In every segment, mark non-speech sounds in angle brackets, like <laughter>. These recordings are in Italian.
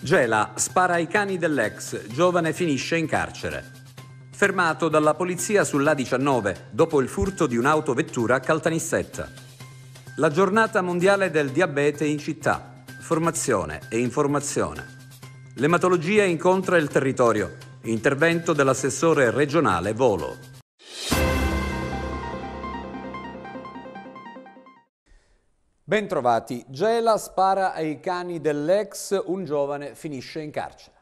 Gela spara ai cani dell'ex, giovane finisce in carcere. Fermato dalla polizia sull'A19 dopo il furto di un'autovettura a Caltanissetta. La giornata mondiale del diabete in città. Formazione e informazione. L'ematologia incontra il territorio. Intervento dell'assessore regionale Volo. Bentrovati. Gela spara ai cani dell'ex, un giovane finisce in carcere.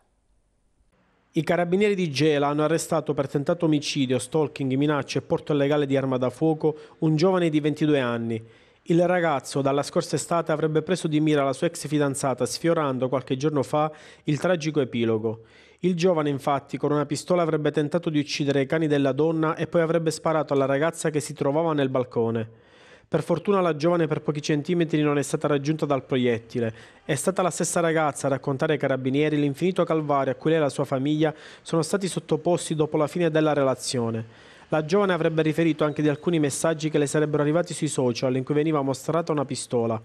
I carabinieri di Gela hanno arrestato per tentato omicidio, stalking, minacce e porto illegale di arma da fuoco un giovane di 22 anni. Il ragazzo dalla scorsa estate avrebbe preso di mira la sua ex fidanzata sfiorando qualche giorno fa il tragico epilogo. Il giovane infatti con una pistola avrebbe tentato di uccidere i cani della donna e poi avrebbe sparato alla ragazza che si trovava nel balcone. Per fortuna la giovane per pochi centimetri non è stata raggiunta dal proiettile. È stata la stessa ragazza a raccontare ai carabinieri l'infinito calvario a cui lei e la sua famiglia sono stati sottoposti dopo la fine della relazione. La giovane avrebbe riferito anche di alcuni messaggi che le sarebbero arrivati sui social in cui veniva mostrata una pistola.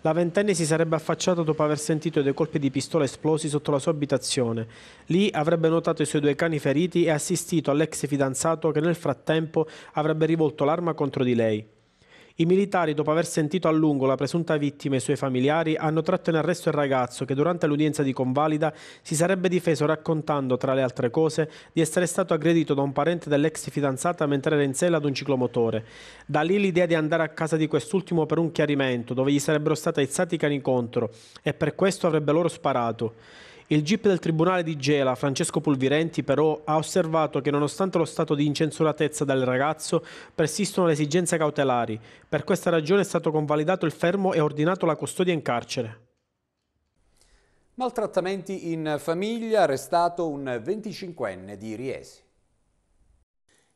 La ventenne si sarebbe affacciata dopo aver sentito dei colpi di pistola esplosi sotto la sua abitazione. Lì avrebbe notato i suoi due cani feriti e assistito all'ex fidanzato che nel frattempo avrebbe rivolto l'arma contro di lei. I militari, dopo aver sentito a lungo la presunta vittima e i suoi familiari, hanno tratto in arresto il ragazzo che durante l'udienza di convalida si sarebbe difeso raccontando, tra le altre cose, di essere stato aggredito da un parente dell'ex fidanzata mentre era in sella ad un ciclomotore. Da lì l'idea di andare a casa di quest'ultimo per un chiarimento, dove gli sarebbero stati aizzati i cani contro, e per questo avrebbe loro sparato. Il GIP del Tribunale di Gela, Francesco Pulvirenti, però ha osservato che nonostante lo stato di incensuratezza del ragazzo, persistono le esigenze cautelari. Per questa ragione è stato convalidato il fermo e ordinato la custodia in carcere. Maltrattamenti in famiglia, arrestato un 25enne di Riesi.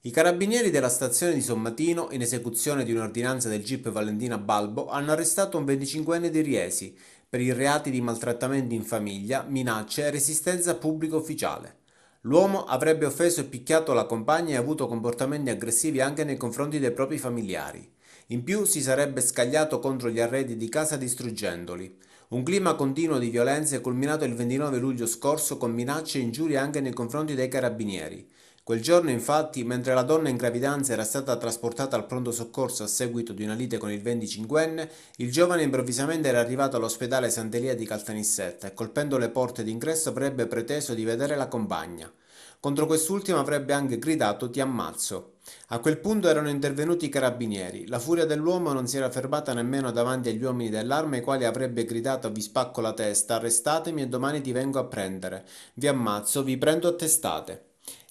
I carabinieri della stazione di Sommatino, in esecuzione di un'ordinanza del GIP Valentina Balbo, hanno arrestato un 25enne di Riesi, per i reati di maltrattamento in famiglia, minacce e resistenza a pubblico ufficiale. L'uomo avrebbe offeso e picchiato la compagna e avuto comportamenti aggressivi anche nei confronti dei propri familiari. In più si sarebbe scagliato contro gli arredi di casa distruggendoli. Un clima continuo di violenze è culminato il 29 luglio scorso con minacce e ingiurie anche nei confronti dei carabinieri. Quel giorno, infatti, mentre la donna in gravidanza era stata trasportata al pronto soccorso a seguito di una lite con il 25enne, il giovane improvvisamente era arrivato all'ospedale Sant'Elia di Caltanissetta e colpendo le porte d'ingresso avrebbe preteso di vedere la compagna. Contro quest'ultima avrebbe anche gridato ti ammazzo. A quel punto erano intervenuti i carabinieri. La furia dell'uomo non si era fermata nemmeno davanti agli uomini dell'arma, i quali avrebbe gridato vi spacco la testa, arrestatemi e domani ti vengo a prendere. Vi ammazzo, vi prendo a testate.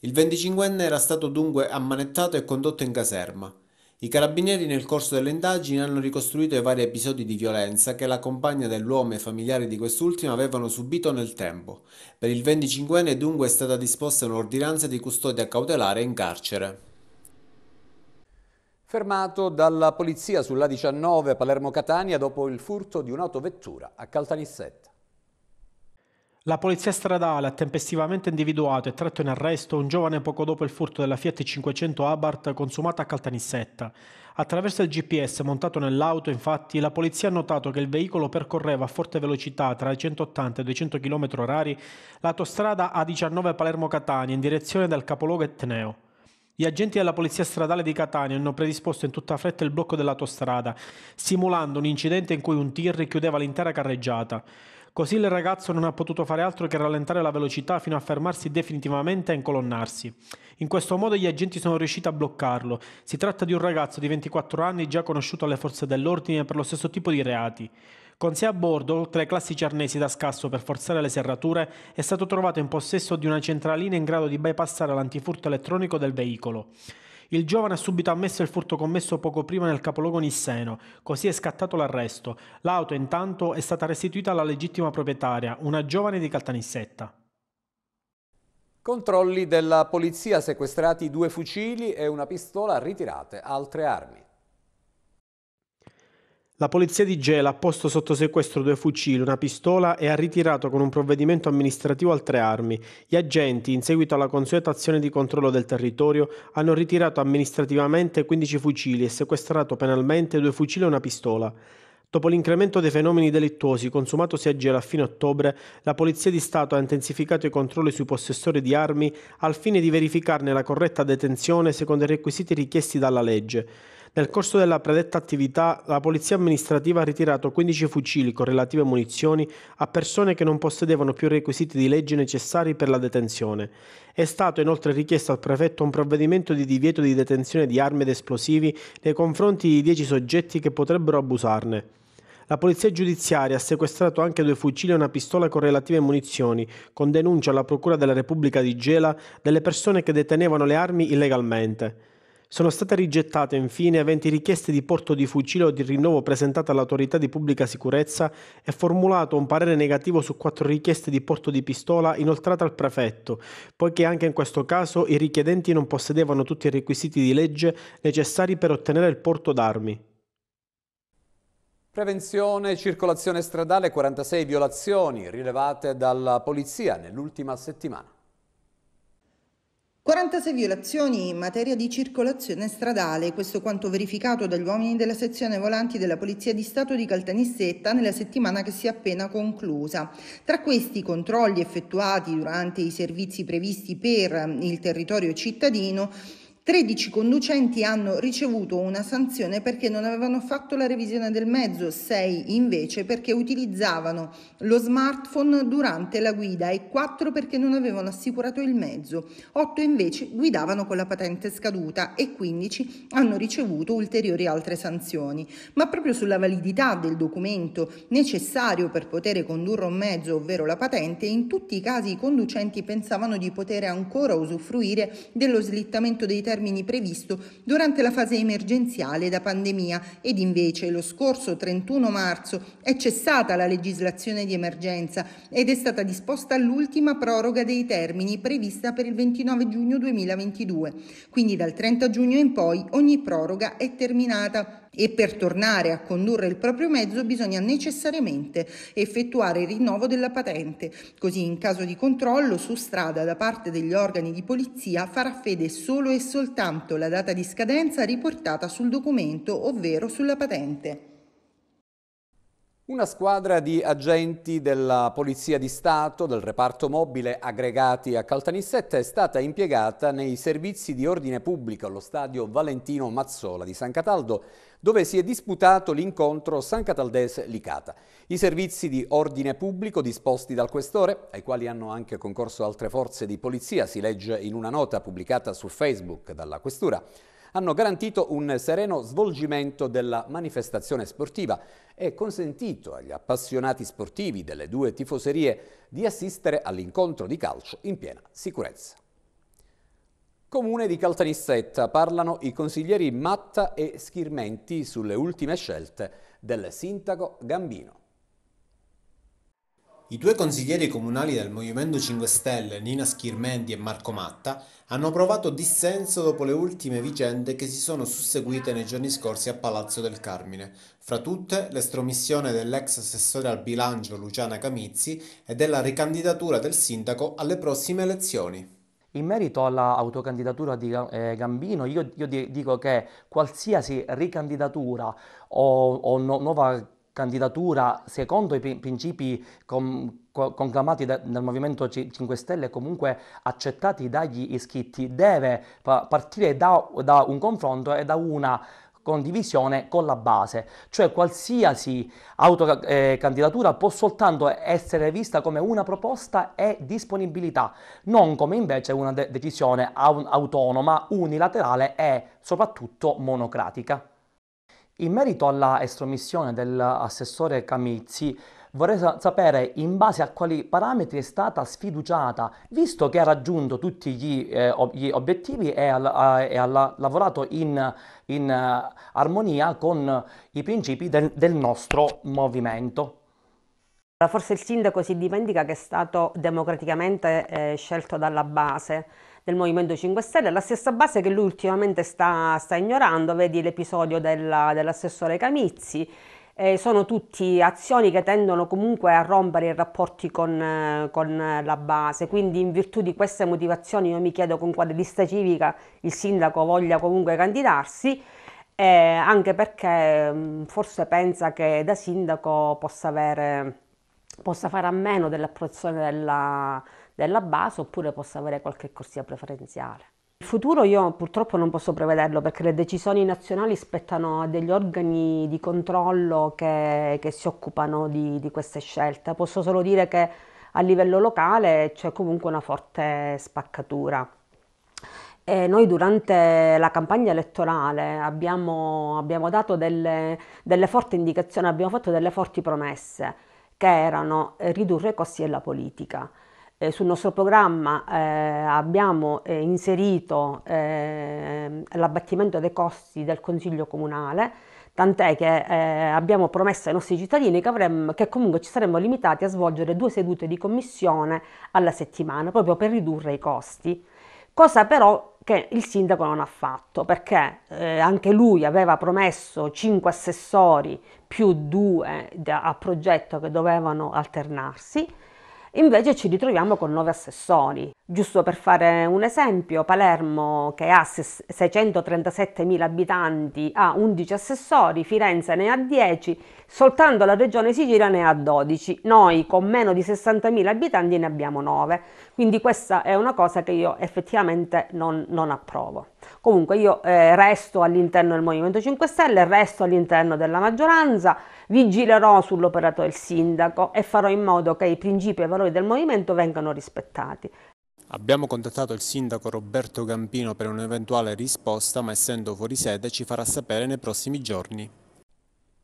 Il 25enne era stato dunque ammanettato e condotto in caserma. I carabinieri nel corso delle indagini hanno ricostruito i vari episodi di violenza che la compagna dell'uomo e i familiari di quest'ultimo avevano subito nel tempo. Per il 25enne dunque è stata disposta un'ordinanza di custodia cautelare in carcere. Fermato dalla polizia sulla 19 Palermo-Catania dopo il furto di un'autovettura a Caltanissetta. La polizia stradale ha tempestivamente individuato e tratto in arresto un giovane poco dopo il furto della Fiat 500 Abarth consumata a Caltanissetta. Attraverso il GPS montato nell'auto, infatti, la polizia ha notato che il veicolo percorreva a forte velocità tra i 180 e i 200 km/h l'autostrada A19 Palermo-Catania in direzione del capoluogo etneo. Gli agenti della Polizia Stradale di Catania hanno predisposto in tutta fretta il blocco dell'autostrada, simulando un incidente in cui un tir richiudeva l'intera carreggiata. Così il ragazzo non ha potuto fare altro che rallentare la velocità fino a fermarsi definitivamente e incolonnarsi. In questo modo gli agenti sono riusciti a bloccarlo. Si tratta di un ragazzo di 24 anni già conosciuto alle forze dell'ordine per lo stesso tipo di reati. Con sé a bordo, oltre ai classici arnesi da scasso per forzare le serrature, è stato trovato in possesso di una centralina in grado di bypassare l'antifurto elettronico del veicolo. Il giovane ha subito ammesso il furto commesso poco prima nel capoluogo Nisseno, così è scattato l'arresto. L'auto intanto è stata restituita alla legittima proprietaria, una giovane di Caltanissetta. Controlli della polizia, sequestrati due fucili e una pistola, ritirate altre armi. La polizia di Gela ha posto sotto sequestro due fucili, una pistola e ha ritirato con un provvedimento amministrativo altre armi. Gli agenti, in seguito alla consueta azione di controllo del territorio, hanno ritirato amministrativamente 15 fucili e sequestrato penalmente due fucili e una pistola. Dopo l'incremento dei fenomeni delittuosi consumatosi a Gela a fine ottobre, la Polizia di Stato ha intensificato i controlli sui possessori di armi al fine di verificarne la corretta detenzione secondo i requisiti richiesti dalla legge. Nel corso della predetta attività, la polizia amministrativa ha ritirato 15 fucili con relative munizioni a persone che non possedevano più i requisiti di legge necessari per la detenzione. È stato inoltre richiesto al prefetto un provvedimento di divieto di detenzione di armi ed esplosivi nei confronti di 10 soggetti che potrebbero abusarne. La polizia giudiziaria ha sequestrato anche due fucili e una pistola con relative munizioni, con denuncia alla Procura della Repubblica di Gela delle persone che detenevano le armi illegalmente. Sono state rigettate infine 20 richieste di porto di fucile o di rinnovo presentate all'autorità di pubblica sicurezza e formulato un parere negativo su 4 richieste di porto di pistola inoltrate al prefetto, poiché anche in questo caso i richiedenti non possedevano tutti i requisiti di legge necessari per ottenere il porto d'armi. Prevenzione, circolazione stradale, 46 violazioni rilevate dalla polizia nell'ultima settimana. 46 violazioni in materia di circolazione stradale, questo quanto verificato dagli uomini della sezione volanti della Polizia di Stato di Caltanissetta nella settimana che si è appena conclusa. Tra questi controlli effettuati durante i servizi previsti per il territorio cittadino, 13 conducenti hanno ricevuto una sanzione perché non avevano fatto la revisione del mezzo, 6 invece perché utilizzavano lo smartphone durante la guida e 4 perché non avevano assicurato il mezzo, 8 invece guidavano con la patente scaduta e 15 hanno ricevuto ulteriori altre sanzioni. Ma proprio sulla validità del documento necessario per poter condurre un mezzo, ovvero la patente, in tutti i casi i conducenti pensavano di poter ancora usufruire dello slittamento dei termini termini previsto durante la fase emergenziale da pandemia ed invece lo scorso 31 marzo è cessata la legislazione di emergenza ed è stata disposta l'ultima proroga dei termini prevista per il 29 giugno 2022. Quindi dal 30 giugno in poi ogni proroga è terminata e per tornare a condurre il proprio mezzo bisogna necessariamente effettuare il rinnovo della patente, così in caso di controllo su strada da parte degli organi di polizia farà fede solo e soltanto la data di scadenza riportata sul documento, ovvero sulla patente. Una squadra di agenti della Polizia di Stato, del reparto mobile aggregati a Caltanissetta è stata impiegata nei servizi di ordine pubblico allo stadio Valentino Mazzola di San Cataldo, dove si è disputato l'incontro San Cataldese-Licata. I servizi di ordine pubblico disposti dal questore, ai quali hanno anche concorso altre forze di polizia, si legge in una nota pubblicata su Facebook dalla questura, hanno garantito un sereno svolgimento della manifestazione sportiva e consentito agli appassionati sportivi delle due tifoserie di assistere all'incontro di calcio in piena sicurezza. Comune di Caltanissetta parlano i consiglieri Matta e Schirmenti sulle ultime scelte del sindaco Gambino. I due consiglieri comunali del Movimento 5 Stelle, Nina Schirmendi e Marco Matta, hanno provato dissenso dopo le ultime vicende che si sono susseguite nei giorni scorsi a Palazzo del Carmine, fra tutte l'estromissione dell'ex assessore al bilancio Luciana Camizzi e della ricandidatura del sindaco alle prossime elezioni. In merito all'autocandidatura di eh, Gambino, io, io, dico che qualsiasi ricandidatura o, o no, nuova candidatura secondo i principi com, conclamati da, dal Movimento 5 Stelle e comunque accettati dagli iscritti, deve partire da, da un confronto e da una condivisione con la base, cioè qualsiasi autocandidatura eh, può soltanto essere vista come una proposta e disponibilità, non come invece una de- decisione autonoma, unilaterale e soprattutto monocratica. In merito alla estromissione dell'assessore Camizzi, vorrei sapere in base a quali parametri è stata sfiduciata, visto che ha raggiunto tutti gli, eh, gli obiettivi e, ha lavorato in, in eh, armonia con i principi del, del nostro movimento. Forse il sindaco si dimentica che è stato democraticamente eh, scelto dalla base, del Movimento 5 Stelle, la stessa base che lui ultimamente sta, sta ignorando, vedi l'episodio della, dell'assessore Camizzi, eh, sono tutte azioni che tendono comunque a rompere i rapporti con, eh, con, la base, quindi in virtù di queste motivazioni io mi chiedo con quale lista civica il sindaco voglia comunque candidarsi, eh, anche perché mm, forse pensa che da sindaco possa, avere, possa fare a meno dell'approvazione della, della base oppure possa avere qualche corsia preferenziale. Il futuro io purtroppo non posso prevederlo perché le decisioni nazionali spettano a degli organi di controllo che, che si occupano di, di queste scelte. Posso solo dire che a livello locale c'è comunque una forte spaccatura. E noi durante la campagna elettorale abbiamo, abbiamo dato delle, delle, forti indicazioni, abbiamo fatto delle forti promesse che erano ridurre i costi della politica. Eh, sul nostro programma eh, abbiamo eh, inserito eh, l'abbattimento dei costi del Consiglio Comunale, tant'è che eh, abbiamo promesso ai nostri cittadini che, avremmo, che comunque ci saremmo limitati a svolgere due sedute di commissione alla settimana, proprio per ridurre i costi. Cosa però che il sindaco non ha fatto, perché eh, anche lui aveva promesso cinque assessori più due da, a progetto che dovevano alternarsi, Invece ci ritroviamo con nove assessori. Giusto per fare un esempio, Palermo che ha 637.000 abitanti ha 11 assessori, Firenze ne ha 10, soltanto la regione Sicilia ne ha 12. Noi con meno di 60.000 abitanti ne abbiamo 9. Quindi questa è una cosa che io effettivamente non, non approvo. Comunque io eh, resto all'interno del Movimento 5 Stelle, resto all'interno della maggioranza, vigilerò sull'operato del sindaco e farò in modo che i principi e i valori del movimento vengano rispettati. Abbiamo contattato il sindaco Roberto Gampino per un'eventuale risposta, ma essendo fuori sede ci farà sapere nei prossimi giorni.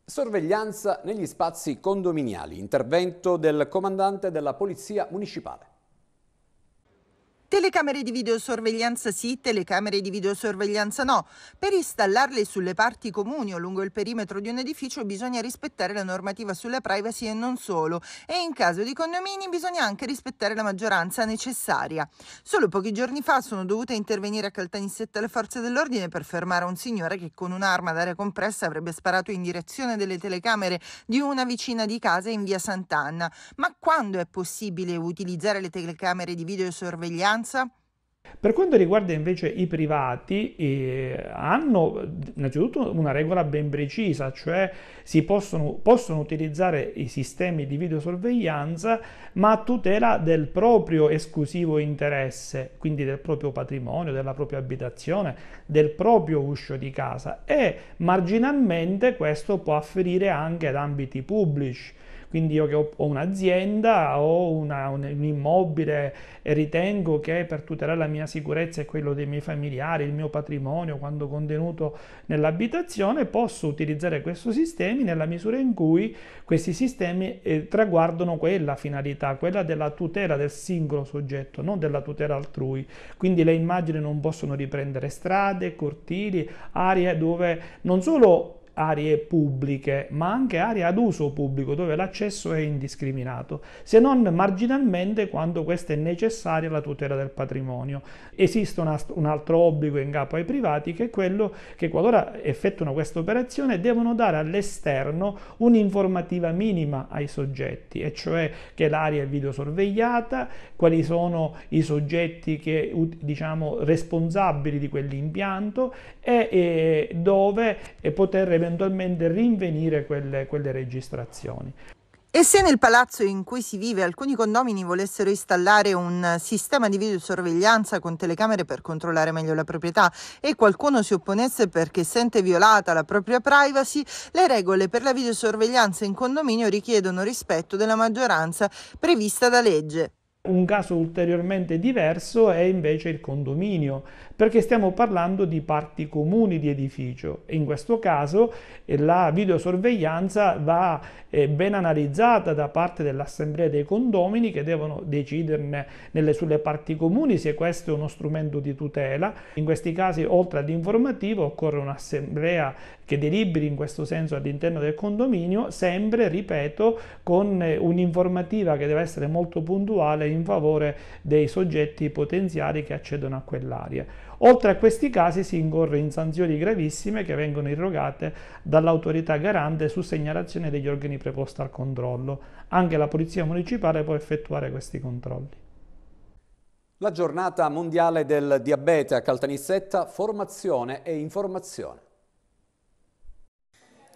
Sorveglianza negli spazi condominiali, intervento del comandante della Polizia Municipale. Telecamere di videosorveglianza sì, telecamere di videosorveglianza no. Per installarle sulle parti comuni o lungo il perimetro di un edificio bisogna rispettare la normativa sulla privacy e non solo. E in caso di condomini bisogna anche rispettare la maggioranza necessaria. Solo pochi giorni fa sono dovute intervenire a Caltanissetta le forze dell'ordine per fermare un signore che con un'arma d'aria compressa avrebbe sparato in direzione delle telecamere di una vicina di casa in via Sant'Anna. Ma quando è possibile utilizzare le telecamere di videosorveglianza? maggioranza? Per quanto riguarda invece i privati, eh, hanno innanzitutto una regola ben precisa, cioè si possono, possono, utilizzare i sistemi di videosorveglianza ma a tutela del proprio esclusivo interesse, quindi del proprio patrimonio, della propria abitazione, del proprio uscio di casa e marginalmente questo può afferire anche ad ambiti pubblici quindi io che ho, ho un'azienda, ho una, un, un, immobile e ritengo che per tutelare la mia sicurezza e quello dei miei familiari, il mio patrimonio, quando contenuto nell'abitazione, posso utilizzare questi sistemi nella misura in cui questi sistemi eh, traguardano quella finalità, quella della tutela del singolo soggetto, non della tutela altrui. Quindi le immagini non possono riprendere strade, cortili, aree dove non solo aree pubbliche, ma anche aree ad uso pubblico dove l'accesso è indiscriminato, se non marginalmente quando questa è necessaria alla tutela del patrimonio. Esiste un altro obbligo in capo ai privati che è quello che qualora effettuano questa operazione devono dare all'esterno un'informativa minima ai soggetti, e cioè che l'area è videosorvegliata, quali sono i soggetti che diciamo responsabili di quell'impianto e, e dove eh, poter eventualmente rinvenire quelle, quelle registrazioni. E se nel palazzo in cui si vive alcuni condomini volessero installare un sistema di videosorveglianza con telecamere per controllare meglio la proprietà e qualcuno si opponesse perché sente violata la propria privacy, le regole per la videosorveglianza in condominio richiedono rispetto della maggioranza prevista da legge. Un caso ulteriormente diverso è invece il condominio, perché stiamo parlando di parti comuni di edificio in questo caso eh, la videosorveglianza va eh, ben analizzata da parte dell'assemblea dei condomini che devono deciderne nelle, sulle parti comuni se questo è uno strumento di tutela. In questi casi oltre all'informativo occorre un'assemblea che deliberi in questo senso all'interno del condominio, sempre, ripeto, con eh, un'informativa che deve essere molto puntuale in favore dei soggetti potenziali che accedono a quell'area. Oltre a questi casi si incorre in sanzioni gravissime che vengono irrogate dall'autorità garante su segnalazione degli organi preposti al controllo. Anche la Polizia Municipale può effettuare questi controlli. La giornata mondiale del diabete a Caltanissetta, formazione e informazione.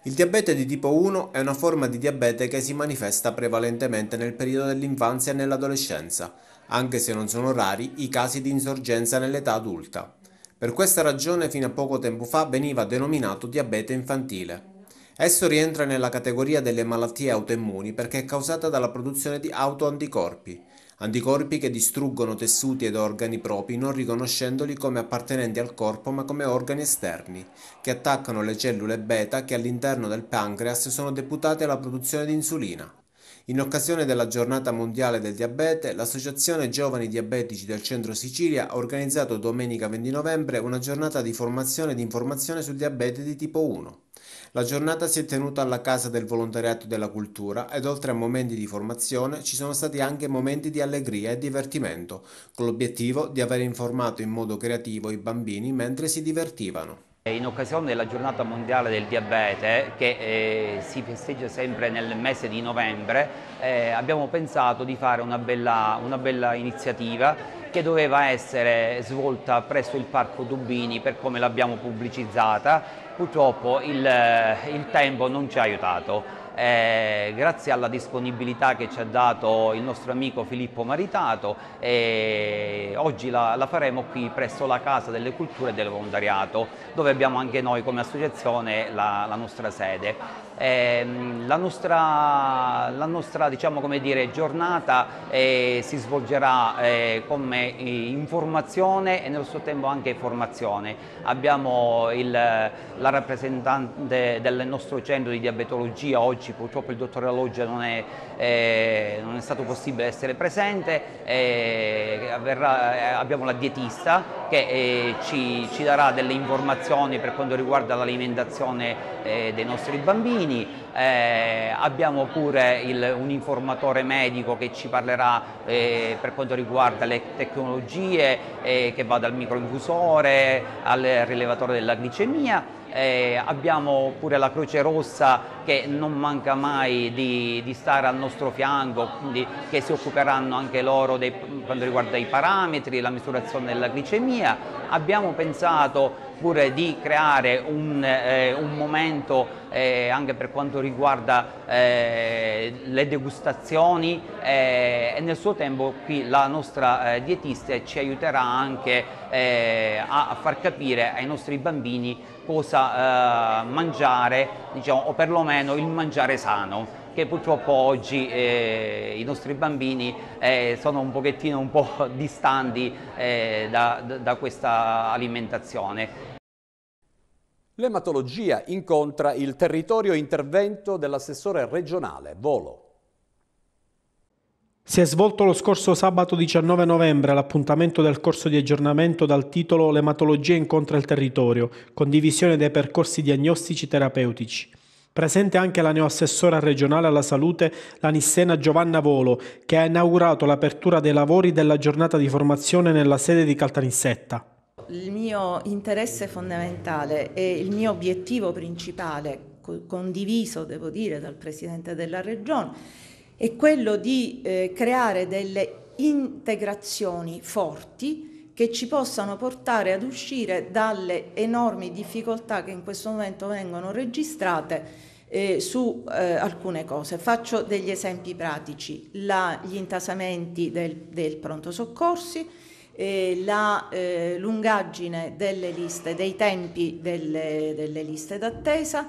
Il diabete di tipo 1 è una forma di diabete che si manifesta prevalentemente nel periodo dell'infanzia e nell'adolescenza, anche se non sono rari i casi di insorgenza nell'età adulta. Per questa ragione fino a poco tempo fa veniva denominato diabete infantile. Esso rientra nella categoria delle malattie autoimmuni perché è causata dalla produzione di autoanticorpi, anticorpi che distruggono tessuti ed organi propri non riconoscendoli come appartenenti al corpo ma come organi esterni, che attaccano le cellule beta che all'interno del pancreas sono deputate alla produzione di insulina. In occasione della giornata mondiale del diabete, l'Associazione Giovani Diabetici del Centro Sicilia ha organizzato domenica 20 novembre una giornata di formazione e di informazione sul diabete di tipo 1. La giornata si è tenuta alla Casa del Volontariato della Cultura ed oltre a momenti di formazione ci sono stati anche momenti di allegria e divertimento, con l'obiettivo di aver informato in modo creativo i bambini mentre si divertivano. In occasione della giornata mondiale del diabete che eh, si festeggia sempre nel mese di novembre eh, abbiamo pensato di fare una bella, una bella, iniziativa che doveva essere svolta presso il Parco Dubini per come l'abbiamo pubblicizzata. Purtroppo il, eh, il tempo non ci ha aiutato eh, grazie alla disponibilità che ci ha dato il nostro amico Filippo Maritato eh, oggi la, la, faremo qui presso la Casa delle Culture e del Volontariato dove abbiamo anche noi come associazione la, la nostra sede. Eh, la nostra, la nostra diciamo, dire, giornata eh, si svolgerà eh, come informazione e nello stesso tempo anche formazione. Abbiamo il, la rappresentante del nostro centro di diabetologia, oggi purtroppo il dottore Loggia non è, eh, non è stato possibile essere presente, eh, avverrà, eh, abbiamo la dietista che ci, ci, darà delle informazioni per quanto riguarda l'alimentazione dei nostri bambini 你。eh, abbiamo pure il, un informatore medico che ci parlerà eh, per quanto riguarda le tecnologie eh, che va dal microinfusore al rilevatore della glicemia. Eh, abbiamo pure la Croce Rossa che non manca mai di, di stare al nostro fianco, quindi che si occuperanno anche loro dei, quanto riguarda i parametri, la misurazione della glicemia. Abbiamo pensato pure di creare un, eh, un momento eh, anche per quanto riguarda riguarda eh, le degustazioni eh, e nel suo tempo qui la nostra eh, dietista ci aiuterà anche eh, a far capire ai nostri bambini cosa eh, mangiare diciamo, o perlomeno il mangiare sano che purtroppo oggi eh, i nostri bambini eh, sono un pochettino un po' <laughs> distanti eh, da, da, questa alimentazione. L'ematologia incontra il territorio intervento dell'assessore regionale Volo. Si è svolto lo scorso sabato 19 novembre l'appuntamento del corso di aggiornamento dal titolo L'ematologia incontra il territorio, condivisione dei percorsi diagnostici terapeutici. Presente anche la neoassessora regionale alla salute, la Nissena Giovanna Volo, che ha inaugurato l'apertura dei lavori della giornata di formazione nella sede di Caltanissetta il mio interesse fondamentale e il mio obiettivo principale, condiviso devo dire dal Presidente della Regione, è quello di eh, creare delle integrazioni forti che ci possano portare ad uscire dalle enormi difficoltà che in questo momento vengono registrate eh, su eh, alcune cose. Faccio degli esempi pratici, La, gli intasamenti del, del pronto soccorsi, eh, la eh, lungaggine delle liste, dei tempi delle, delle liste d'attesa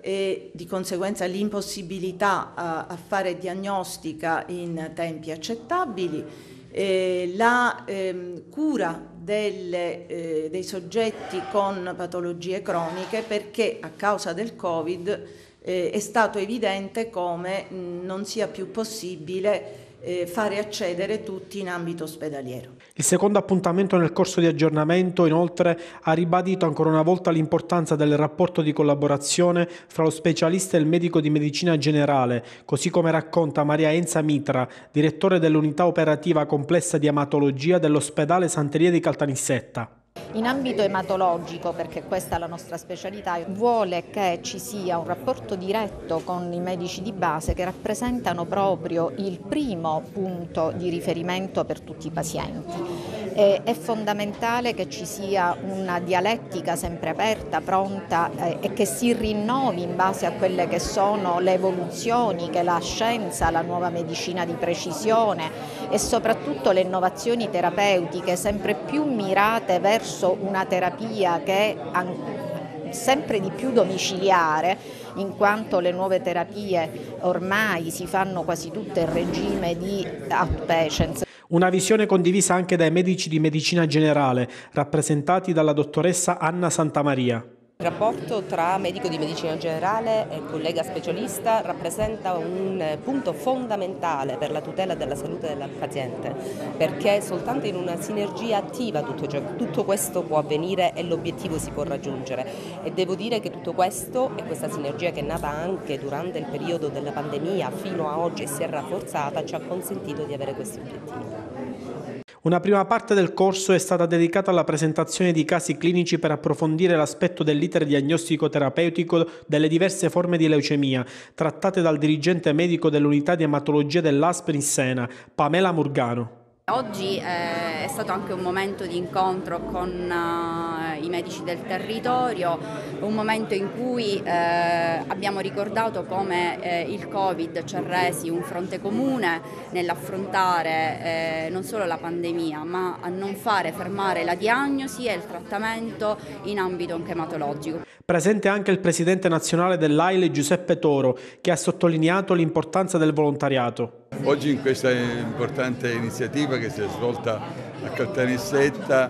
e di conseguenza l'impossibilità a, a fare diagnostica in tempi accettabili, eh, la ehm, cura delle, eh, dei soggetti con patologie croniche perché a causa del Covid eh, è stato evidente come mh, non sia più possibile eh, fare accedere tutti in ambito ospedaliero. Il secondo appuntamento nel corso di aggiornamento inoltre ha ribadito ancora una volta l'importanza del rapporto di collaborazione fra lo specialista e il medico di medicina generale, così come racconta Maria Enza Mitra, direttore dell'unità operativa complessa di amatologia dell'ospedale Santeria di Caltanissetta. In ambito ematologico, perché questa è la nostra specialità, vuole che ci sia un rapporto diretto con i medici di base che rappresentano proprio il primo punto di riferimento per tutti i pazienti. E è fondamentale che ci sia una dialettica sempre aperta, pronta eh, e che si rinnovi in base a quelle che sono le evoluzioni che la scienza, la nuova medicina di precisione e soprattutto le innovazioni terapeutiche sempre più mirate verso percorso una terapia che è sempre di più domiciliare in quanto le nuove terapie ormai si fanno quasi tutte in regime di outpatients. Una visione condivisa anche dai medici di medicina generale, rappresentati dalla dottoressa Anna Santamaria. Il rapporto tra medico di medicina generale e collega specialista rappresenta un punto fondamentale per la tutela della salute del paziente, perché soltanto in una sinergia attiva tutto, ciò, tutto questo può avvenire e l'obiettivo si può raggiungere. E devo dire che tutto questo e questa sinergia che è nata anche durante il periodo della pandemia fino a oggi e si è rafforzata ci ha consentito di avere questi obiettivi. Una prima parte del corso è stata dedicata alla presentazione di casi clinici per approfondire l'aspetto dell'iter diagnostico-terapeutico delle diverse forme di leucemia, trattate dal dirigente medico dell'unità di ematologia dell'ASP in Sena, Pamela Murgano. Oggi eh, è stato anche un momento di incontro con eh, i medici del territorio, un momento in cui eh, abbiamo ricordato come il Covid ci ha resi un fronte comune nell'affrontare non solo la pandemia, ma a non fare fermare la diagnosi e il trattamento in ambito onchematologico. Presente anche il presidente nazionale dell'AILE Giuseppe Toro, che ha sottolineato l'importanza del volontariato. Oggi in questa importante iniziativa che si è svolta a Caltanissetta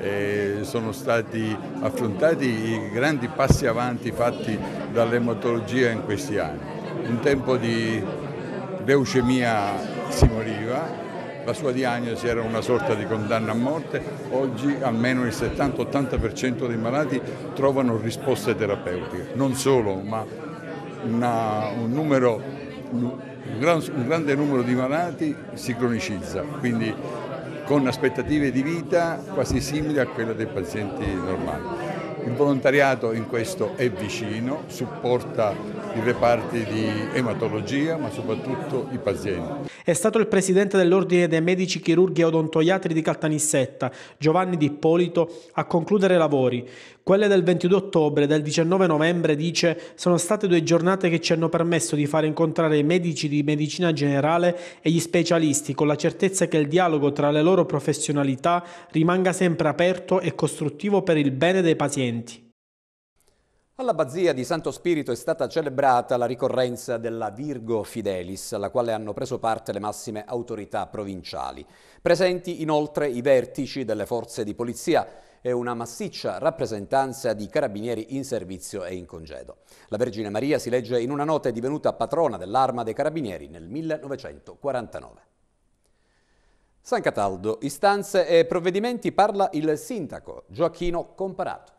eh, sono stati affrontati i grandi passi avanti fatti dall'ematologia in questi anni. Un tempo di leucemia si moriva, la sua diagnosi era una sorta di condanna a morte, oggi almeno il 70-80% dei malati trovano risposte terapeutiche, non solo, ma una, un numero un, gran, un grande numero di malati si cronicizza, quindi con aspettative di vita quasi simili a quelle dei pazienti normali. Il volontariato in questo è vicino, supporta i reparti di ematologia ma soprattutto i pazienti. È stato il presidente dell'Ordine dei Medici Chirurghi e Odontoiatri di Caltanissetta, Giovanni Di Ippolito, a concludere i lavori. Quelle del 22 ottobre e del 19 novembre, dice, sono state due giornate che ci hanno permesso di far incontrare i medici di medicina generale e gli specialisti con la certezza che il dialogo tra le loro professionalità rimanga sempre aperto e costruttivo per il bene dei pazienti. All'Abbazia di Santo Spirito è stata celebrata la ricorrenza della Virgo Fidelis, alla quale hanno preso parte le massime autorità provinciali. Presenti inoltre i vertici delle forze di polizia, e una massiccia rappresentanza di carabinieri in servizio e in congedo. La Vergine Maria, si legge in una nota, divenuta patrona dell'arma dei carabinieri nel 1949. San Cataldo, istanze e provvedimenti parla il sindaco Gioacchino Comparato.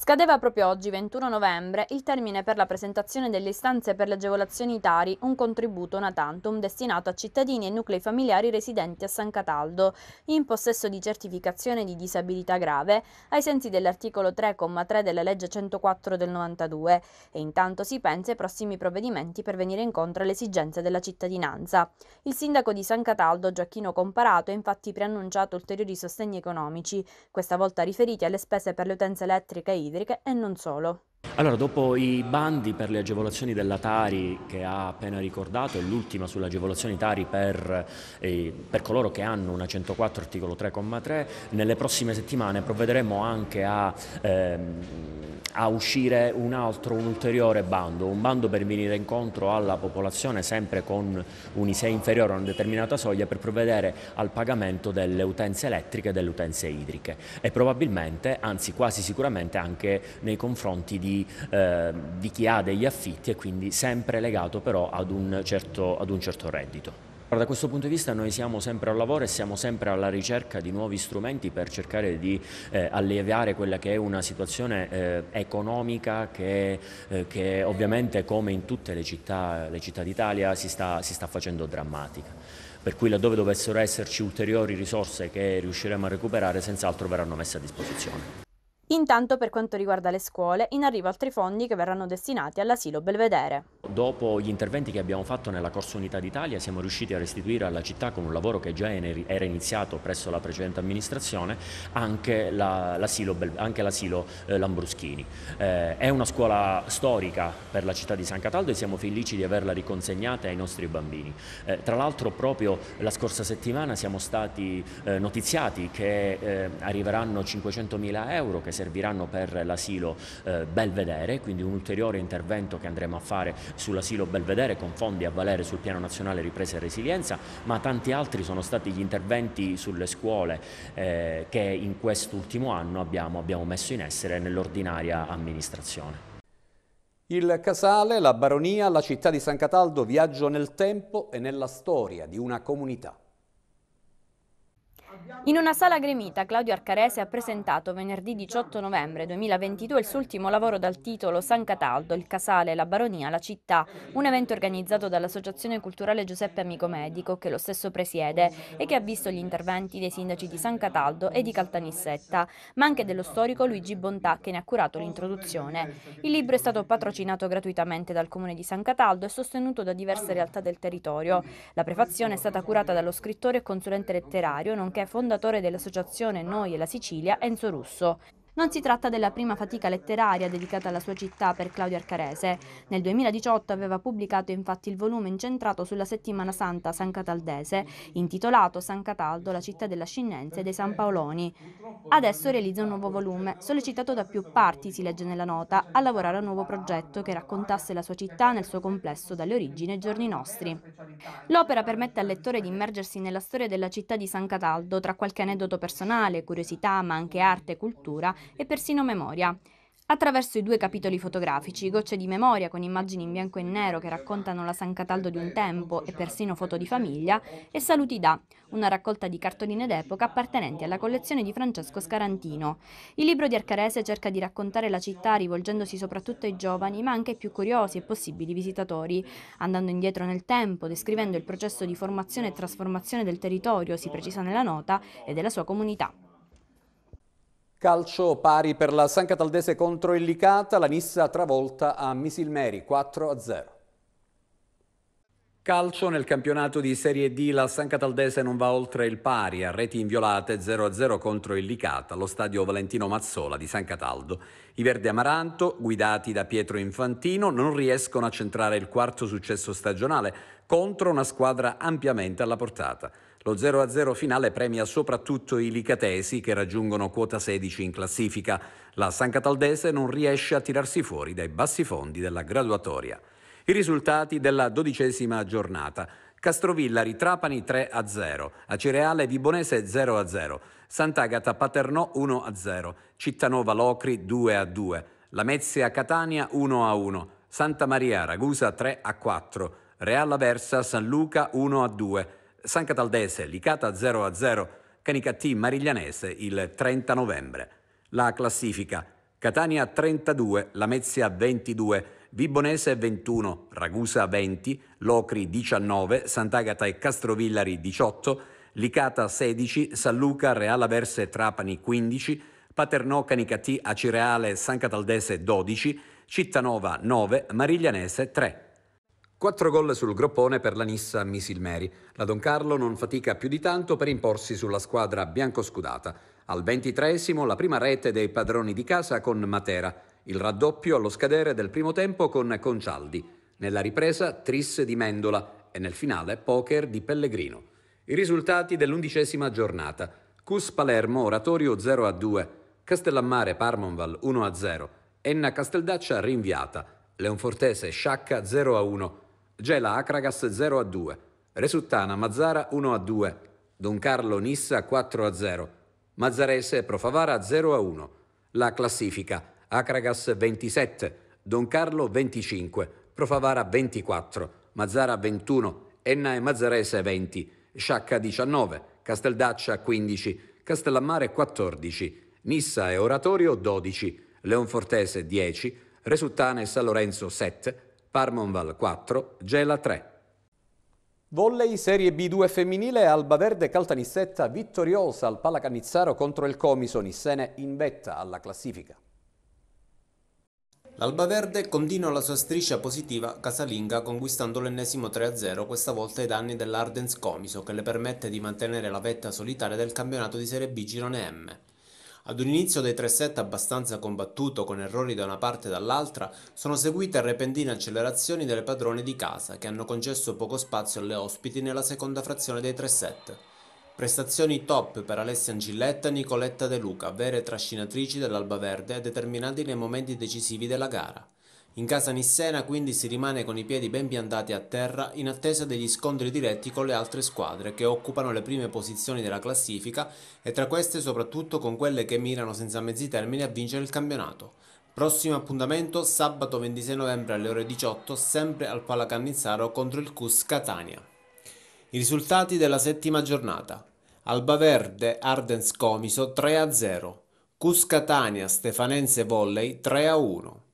Scadeva proprio oggi, 21 novembre, il termine per la presentazione delle istanze per le agevolazioni Tari, un contributo natantum destinato a cittadini e nuclei familiari residenti a San Cataldo, in possesso di certificazione di disabilità grave, ai sensi dell'articolo 3,3 della legge 104 del 92, e intanto si pensa ai prossimi provvedimenti per venire incontro alle esigenze della cittadinanza. Il sindaco di San Cataldo, Gioacchino Comparato, ha infatti preannunciato ulteriori sostegni economici, questa volta riferiti alle spese per le utenze elettriche e idriche e non solo. Allora, dopo i bandi per le agevolazioni della Tari che ha appena ricordato è l'ultima sull'agevolazione Tari per, eh, per, coloro che hanno una 104 articolo 3,3, nelle prossime settimane provvederemo anche a, ehm, a uscire un altro, un ulteriore bando, un bando per venire incontro alla popolazione sempre con un ISE inferiore a una determinata soglia per provvedere al pagamento delle utenze elettriche e delle utenze idriche e probabilmente, anzi quasi sicuramente anche nei confronti di di, eh, di, chi ha degli affitti e quindi sempre legato però ad un certo, ad un certo reddito. Da questo punto di vista noi siamo sempre al lavoro e siamo sempre alla ricerca di nuovi strumenti per cercare di eh, alleviare quella che è una situazione eh, economica che, eh, che, ovviamente come in tutte le città, città d'Italia si, si sta facendo drammatica per cui laddove dovessero esserci ulteriori risorse che riusciremo a recuperare senz'altro verranno messe a disposizione. Intanto per quanto riguarda le scuole, in arrivo altri fondi che verranno destinati all'asilo Belvedere. Dopo gli interventi che abbiamo fatto nella Corsa Unità d'Italia siamo riusciti a restituire alla città con un lavoro che già era iniziato presso la precedente amministrazione anche l'asilo la, eh, Lambruschini. Eh, è una scuola storica per la città di San Cataldo e siamo felici di averla riconsegnata ai nostri bambini. Eh, tra l'altro proprio la scorsa settimana siamo stati eh, notiziati che eh, arriveranno 500.000 euro che serviranno per l'asilo eh, Belvedere, quindi un ulteriore intervento che andremo a fare sull'asilo Belvedere con fondi a valere sul piano nazionale ripresa e resilienza, ma tanti altri sono stati gli interventi sulle scuole eh, che in quest'ultimo anno abbiamo, abbiamo messo in essere nell'ordinaria amministrazione. Il Casale, la Baronia, la città di San Cataldo, viaggio nel tempo e nella storia di una comunità. In una sala gremita, Claudio Arcarese ha presentato venerdì 18 novembre 2022 il suo ultimo lavoro dal titolo San Cataldo, il casale, la baronia, la città, un evento organizzato dall'Associazione Culturale Giuseppe Amico Medico, che lo stesso presiede, e che ha visto gli interventi dei sindaci di San Cataldo e di Caltanissetta, ma anche dello storico Luigi Bontà, che ne ha curato l'introduzione. Il libro è stato patrocinato gratuitamente dal Comune di San Cataldo e sostenuto da diverse realtà del territorio. La prefazione è stata curata dallo scrittore e consulente letterario, nonché fondatore fondatore dell'associazione Noi e la Sicilia, Enzo Russo. Non si tratta della prima fatica letteraria dedicata alla sua città per Claudio Arcarese. Nel 2018 aveva pubblicato infatti il volume incentrato sulla settimana santa San Cataldese, intitolato San Cataldo, la città della scinenza e dei San Paoloni. Adesso realizza un nuovo volume, sollecitato da più parti, si legge nella nota, a lavorare a un nuovo progetto che raccontasse la sua città nel suo complesso dalle origini ai giorni nostri. L'opera permette al lettore di immergersi nella storia della città di San Cataldo tra qualche aneddoto personale, curiosità, ma anche arte e cultura e persino memoria. Attraverso i due capitoli fotografici, gocce di memoria con immagini in bianco e nero che raccontano la San Cataldo di un tempo e persino foto di famiglia, e Saluti da, una raccolta di cartoline d'epoca appartenenti alla collezione di Francesco Scarantino. Il libro di Arcarese cerca di raccontare la città rivolgendosi soprattutto ai giovani, ma anche ai più curiosi e possibili visitatori, andando indietro nel tempo, descrivendo il processo di formazione e trasformazione del territorio, si precisa nella nota, e della sua comunità. Calcio pari per la San Cataldese contro il Licata, la Nissa travolta a Misilmeri 4-0. Calcio nel campionato di Serie D la San Cataldese non va oltre il pari a reti inviolate 0-0 contro il Licata allo stadio Valentino Mazzola di San Cataldo. I Verdi Amaranto, guidati da Pietro Infantino, non riescono a centrare il quarto successo stagionale contro una squadra ampiamente alla portata. Lo 0-0 finale premia soprattutto i licatesi che raggiungono quota 16 in classifica. La San Cataldese non riesce a tirarsi fuori dai bassi fondi della graduatoria. I risultati della dodicesima giornata. Castrovilla ritrapani 3 a 0, Acireale Vibonese 0 a 0, Sant'Agata Paternò 1 a 0, Cittanova Locri 2 a 2, Lamezia Catania 1 a 1, Santa Maria Ragusa 3 a 4, Real Aversa San Luca 1 a 2, San Cataldese, Licata 0-0, Canicattì Mariglianese il 30 novembre. La classifica Catania 32, Lamezia 22, Vibonese 21, Ragusa 20, Locri 19, Sant'Agata e Castrovillari 18, Licata 16, San Luca, Reala Verse Trapani 15, Paternò Canicattì Acireale San Cataldese 12, Cittanova 9, Mariglianese 3. Quattro gol sul groppone per la Nissa Misilmeri. La Don Carlo non fatica più di tanto per imporsi sulla squadra biancoscudata. Al ventitreesimo la prima rete dei padroni di casa con Matera. Il raddoppio allo scadere del primo tempo con Concialdi. Nella ripresa Tris di Mendola e nel finale Poker di Pellegrino. I risultati dell'undicesima giornata. Cus Palermo, Oratorio 0-2. Castellammare Parmonval 1-0. Enna Casteldaccia rinviata. Leonfortese Sciacca 0-1. Gela Acragas 0 a 2, Resuttana Mazzara 1 a 2, Don Carlo Nissa 4 a 0, Mazzarese Profavara 0 a 1. La classifica Acragas 27, Don Carlo 25, Profavara 24, Mazzara 21, Enna e Mazzarese 20, Sciacca 19, Casteldaccia 15, Castellammare 14, Nissa e Oratorio 12, Leonfortese 10, Resuttana e San Lorenzo 7, Parmonval 4, Gela 3. Volley Serie B2 femminile Alba Verde Caltanissetta vittoriosa al Pallacannizzaro contro il Comiso Nissene in vetta alla classifica. L'Alba Verde continua la sua striscia positiva casalinga conquistando l'ennesimo 3-0 questa volta ai danni dell'Ardens Comiso che le permette di mantenere la vetta solitaria del campionato di Serie B Girone M. Ad un inizio dei tre set abbastanza combattuto con errori da una parte e dall'altra, sono seguite repentine accelerazioni delle padrone di casa che hanno concesso poco spazio alle ospiti nella seconda frazione dei tre set. Prestazioni top per Alessia Angilletta e Nicoletta De Luca, vere trascinatrici dell'Alba Verde e determinanti nei momenti decisivi della gara. In casa Nissena quindi si rimane con i piedi ben piantati a terra in attesa degli scontri diretti con le altre squadre che occupano le prime posizioni della classifica e tra queste soprattutto con quelle che mirano senza mezzi termini a vincere il campionato. Prossimo appuntamento sabato 26 novembre alle ore 18 sempre al Palacannizzaro contro il Cus Catania. I risultati della settima giornata. Albaverde Ardens Comiso 3-0. Cus Catania Stefanense Volley 3-1.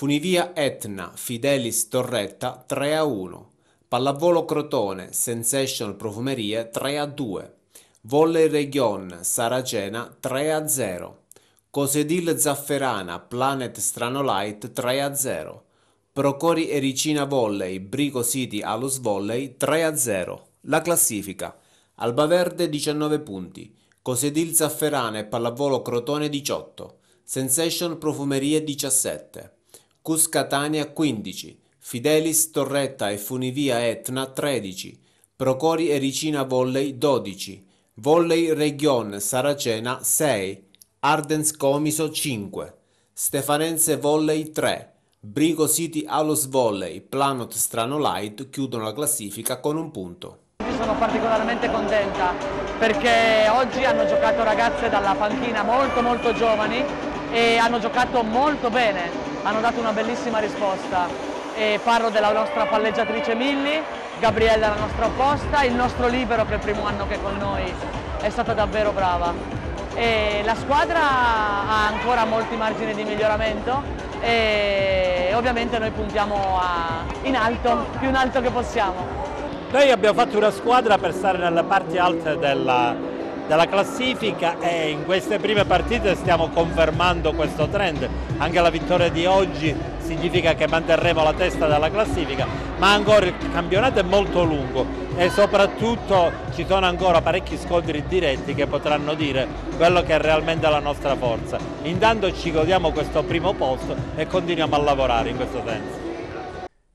Funivia Etna, Fidelis Torretta 3 a 1. Pallavolo Crotone, Sensation Profumerie 3 a 2. Volley Region, Saracena 3 a 0. Cosedil Zafferana, Planet Stranolite 3 a 0. Procori Ericina Volley, Brico City Alus Volley 3 a 0. La classifica. Albaverde 19 punti, Cosedil Zafferana e Pallavolo Crotone 18, Sensation Profumerie 17. Cus Catania 15, Fidelis Torretta e Funivia Etna 13, Procori e Ricina Volley 12, Volley Region Saracena 6, Ardens Comiso 5, Stefanense Volley 3, Brigo City Alos Volley, Planot Stranolite chiudono la classifica con un punto. Sono particolarmente contenta perché oggi hanno giocato ragazze dalla panchina molto molto giovani e hanno giocato molto bene hanno dato una bellissima risposta. E parlo della nostra palleggiatrice Milli, Gabriella la nostra opposta, il nostro libero che è il primo anno che è con noi è stata davvero brava. E la squadra ha ancora molti margini di miglioramento e ovviamente noi puntiamo in alto, più in alto che possiamo. Noi abbiamo fatto una squadra per stare nella parte alta della, della classifica e eh, in queste prime partite stiamo confermando questo trend, anche la vittoria di oggi significa che manterremo la testa della classifica, ma ancora il campionato è molto lungo e soprattutto ci sono ancora parecchi scontri diretti che potranno dire quello che è realmente la nostra forza. Intanto ci godiamo questo primo posto e continuiamo a lavorare in questo senso.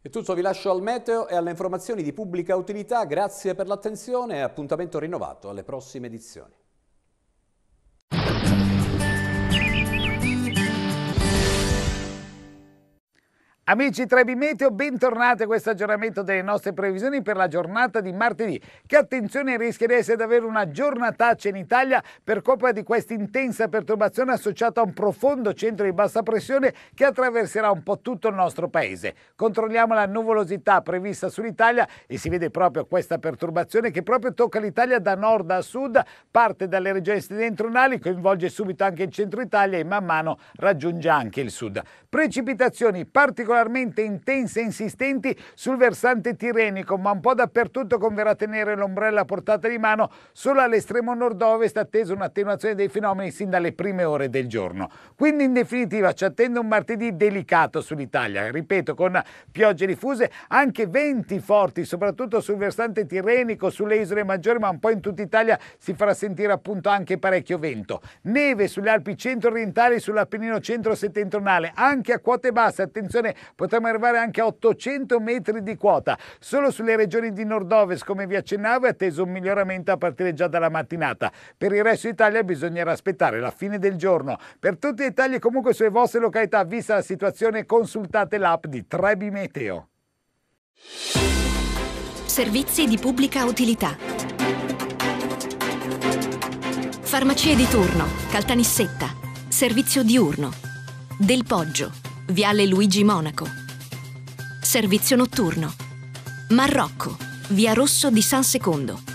È tutto, vi lascio al meteo e alle informazioni di pubblica utilità. Grazie per l'attenzione e appuntamento rinnovato alle prossime edizioni. Amici Trebi Meteo, bentornati a questo aggiornamento delle nostre previsioni per la giornata di martedì, che attenzione rischia di essere davvero una giornataccia in Italia per colpa di questa intensa perturbazione associata a un profondo centro di bassa pressione che attraverserà un po' tutto il nostro paese. Controlliamo la nuvolosità prevista sull'Italia e si vede proprio questa perturbazione che proprio tocca l'Italia da nord a sud, parte dalle regioni settentrionali, coinvolge subito anche il centro Italia e man mano raggiunge anche il sud. Precipitazioni particolarmente intense e insistenti sul versante tirrenico, ma un po' dappertutto converrà tenere l'ombrella a portata di mano. Solo all'estremo nord-ovest attesa un'attenuazione dei fenomeni sin dalle prime ore del giorno. Quindi in definitiva ci attende un martedì delicato sull'Italia, ripeto, con piogge diffuse, anche venti forti, soprattutto sul versante tirrenico, sulle isole maggiori, ma un po' in tutta Italia si farà sentire appunto anche parecchio vento. Neve sulle Alpi centro-orientali, sull'Appennino centro-settentrionale, anche anche a quote basse, attenzione potremmo arrivare anche a 800 metri di quota, solo sulle regioni di nord-ovest come vi accennavo è atteso un miglioramento a partire già dalla mattinata, per il resto d'Italia bisognerà aspettare la fine del giorno, per tutti i dettagli comunque sulle vostre località vista la situazione consultate l'app di Trebi Meteo. Servizi di pubblica utilità. Farmacie di turno, Caltanissetta, servizio diurno del Poggio, Viale Luigi Monaco. Servizio notturno. Marrocco, Via Rosso di San Secondo.